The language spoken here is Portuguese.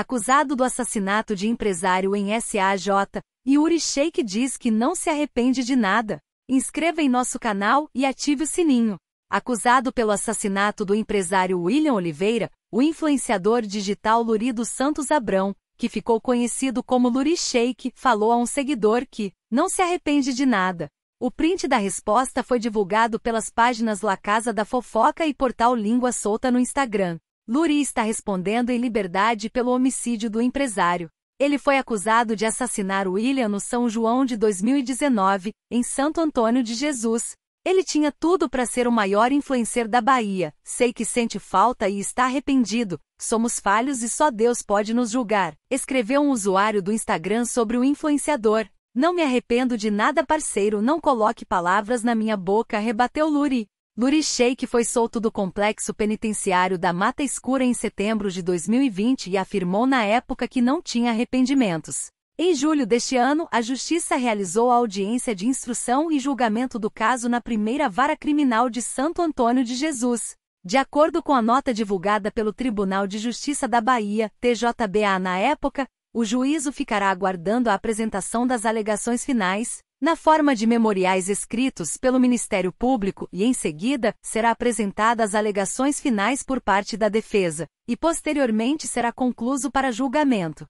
acusado do assassinato de empresário em SAJ, Yuri Sheik diz que não se arrepende de nada. Inscreva em nosso canal e ative o sininho. Acusado pelo assassinato do empresário William Oliveira, o influenciador digital Lurido Santos Abrão, que ficou conhecido como Luri Sheik, falou a um seguidor que não se arrepende de nada. O print da resposta foi divulgado pelas páginas La Casa da Fofoca e Portal Língua Solta no Instagram. Luri está respondendo em liberdade pelo homicídio do empresário. Ele foi acusado de assassinar William no São João de 2019, em Santo Antônio de Jesus. Ele tinha tudo para ser o maior influencer da Bahia. Sei que sente falta e está arrependido. Somos falhos e só Deus pode nos julgar. Escreveu um usuário do Instagram sobre o influenciador. Não me arrependo de nada, parceiro. Não coloque palavras na minha boca, rebateu Luri. Luri Sheik foi solto do complexo penitenciário da Mata Escura em setembro de 2020 e afirmou na época que não tinha arrependimentos. Em julho deste ano, a Justiça realizou a audiência de instrução e julgamento do caso na primeira vara criminal de Santo Antônio de Jesus. De acordo com a nota divulgada pelo Tribunal de Justiça da Bahia, TJBA na época, o juízo ficará aguardando a apresentação das alegações finais, na forma de memoriais escritos pelo Ministério Público e, em seguida, será apresentada as alegações finais por parte da defesa, e posteriormente será concluso para julgamento.